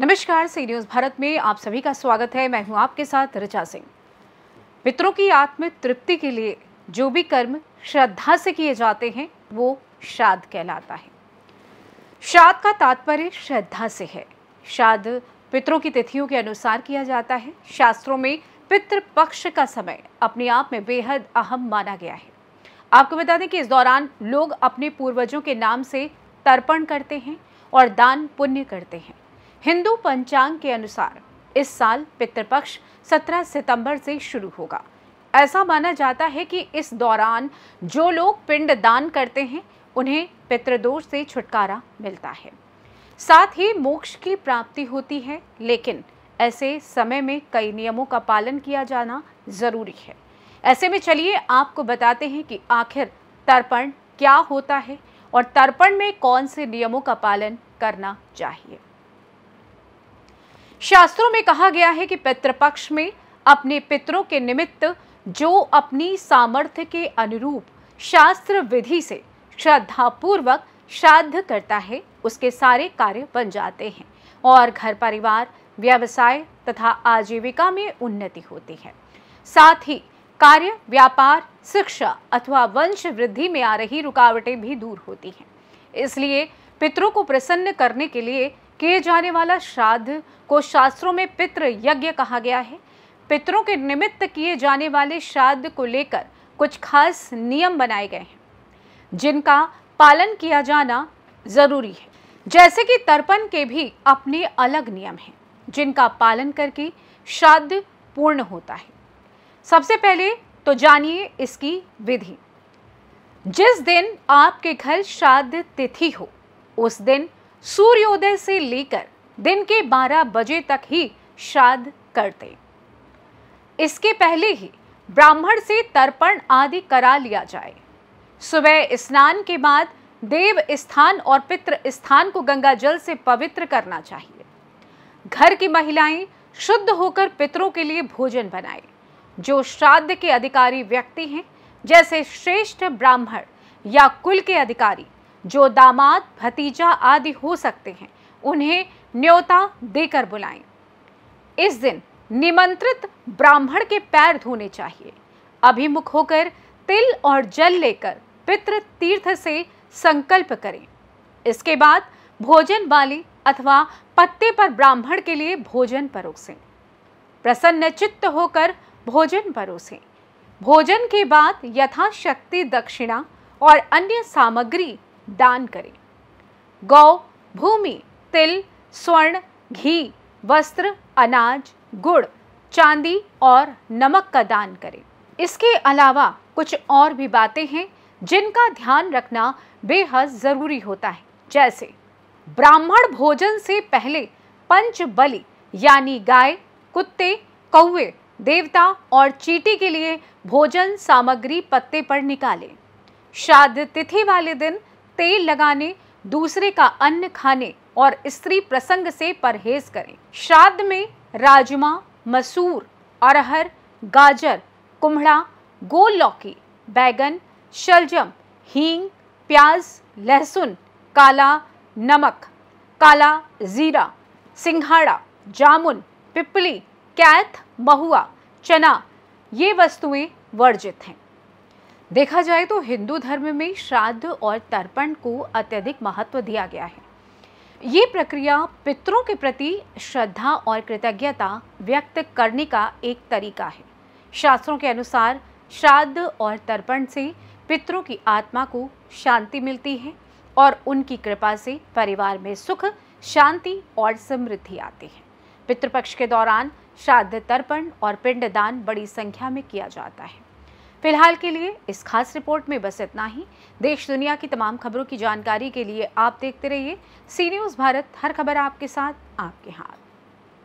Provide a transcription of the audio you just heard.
नमस्कार सी न्यूज़ भारत में आप सभी का स्वागत है मैं हूं आपके साथ रिचा सिंह मित्रों की आत्म तृप्ति के लिए जो भी कर्म श्रद्धा से किए जाते हैं वो श्राद्ध कहलाता है श्राद्ध का तात्पर्य श्रद्धा से है श्राद्ध पितरों की तिथियों के अनुसार किया जाता है शास्त्रों में पितृ पक्ष का समय अपने आप में बेहद अहम माना गया है आपको बता दें कि इस दौरान लोग अपने पूर्वजों के नाम से तर्पण करते हैं और दान पुण्य करते हैं हिंदू पंचांग के अनुसार इस साल पितृपक्ष 17 सितंबर से शुरू होगा ऐसा माना जाता है कि इस दौरान जो लोग पिंड दान करते हैं उन्हें पितृदोष से छुटकारा मिलता है साथ ही मोक्ष की प्राप्ति होती है लेकिन ऐसे समय में कई नियमों का पालन किया जाना ज़रूरी है ऐसे में चलिए आपको बताते हैं कि आखिर तर्पण क्या होता है और तर्पण में कौन से नियमों का पालन करना चाहिए शास्त्रों में कहा गया है कि पितृपक्ष में अपने पितरों के निमित्त जो अपनी सामर्थ्य के अनुरूप शास्त्र विधि से श्रद्धापूर्वक श्राद्ध करता है उसके सारे कार्य बन जाते हैं और घर परिवार व्यवसाय तथा आजीविका में उन्नति होती है साथ ही कार्य व्यापार शिक्षा अथवा वंश वृद्धि में आ रही रुकावटें भी दूर होती हैं इसलिए पितरों को प्रसन्न करने के लिए किए जाने वाला श्राद्ध को शास्त्रों में पितृ यज्ञ कहा गया है पितरों के निमित्त किए जाने वाले श्राद्ध को लेकर कुछ खास नियम बनाए गए हैं जिनका पालन किया जाना जरूरी है जैसे कि तर्पण के भी अपने अलग नियम हैं जिनका पालन करके श्राद्ध पूर्ण होता है सबसे पहले तो जानिए इसकी विधि जिस दिन आपके घर श्राद्ध तिथि हो उस दिन सूर्योदय से लेकर दिन के 12 बजे तक ही श्राद्ध करते इसके पहले ही ब्राह्मण से तर्पण आदि करा लिया जाए सुबह स्नान के बाद देव स्थान और पितृ स्थान को गंगा जल से पवित्र करना चाहिए घर की महिलाएं शुद्ध होकर पितरों के लिए भोजन बनाएं। जो श्राद्ध के अधिकारी व्यक्ति हैं जैसे श्रेष्ठ ब्राह्मण या कुल के अधिकारी जो दामाद भतीजा आदि हो सकते हैं उन्हें न्योता देकर बुलाएं। इस दिन निमंत्रित ब्राह्मण के पैर धोने चाहिए अभिमुख होकर तिल और जल लेकर पितृ तीर्थ से संकल्प करें इसके बाद भोजन वाली अथवा पत्ते पर ब्राह्मण के लिए भोजन परोसें प्रसन्न चित्त होकर भोजन परोसें भोजन के बाद यथाशक्ति दक्षिणा और अन्य सामग्री दान करें गौ भूमि तिल स्वर्ण घी वस्त्र अनाज गुड़ चांदी और नमक का दान करें इसके अलावा कुछ और भी बातें हैं जिनका ध्यान रखना बेहद ज़रूरी होता है जैसे ब्राह्मण भोजन से पहले पंच बलि यानी गाय कुत्ते कौवे देवता और चीटी के लिए भोजन सामग्री पत्ते पर निकालें श्राद्ध तिथि वाले दिन तेल लगाने दूसरे का अन्न खाने और स्त्री प्रसंग से परहेज करें श्राद्ध में राजमा मसूर अरहर गाजर कुम्हड़ा गोल लौकी बैगन शलजम हींग प्याज लहसुन काला नमक काला ज़ीरा सिंघाड़ा जामुन पिपली कैथ महुआ चना ये वस्तुएं वर्जित हैं देखा जाए तो हिंदू धर्म में श्राद्ध और तर्पण को अत्यधिक महत्व दिया गया है ये प्रक्रिया पितरों के प्रति श्रद्धा और कृतज्ञता व्यक्त करने का एक तरीका है शास्त्रों के अनुसार श्राद्ध और तर्पण से पितरों की आत्मा को शांति मिलती है और उनकी कृपा से परिवार में सुख शांति और समृद्धि आती है पितृपक्ष के दौरान श्राद्ध तर्पण और पिंडदान बड़ी संख्या में किया जाता है फिलहाल के लिए इस खास रिपोर्ट में बस इतना ही देश दुनिया की तमाम खबरों की जानकारी के लिए आप देखते रहिए सी न्यूज़ भारत हर खबर आपके साथ आपके हाथ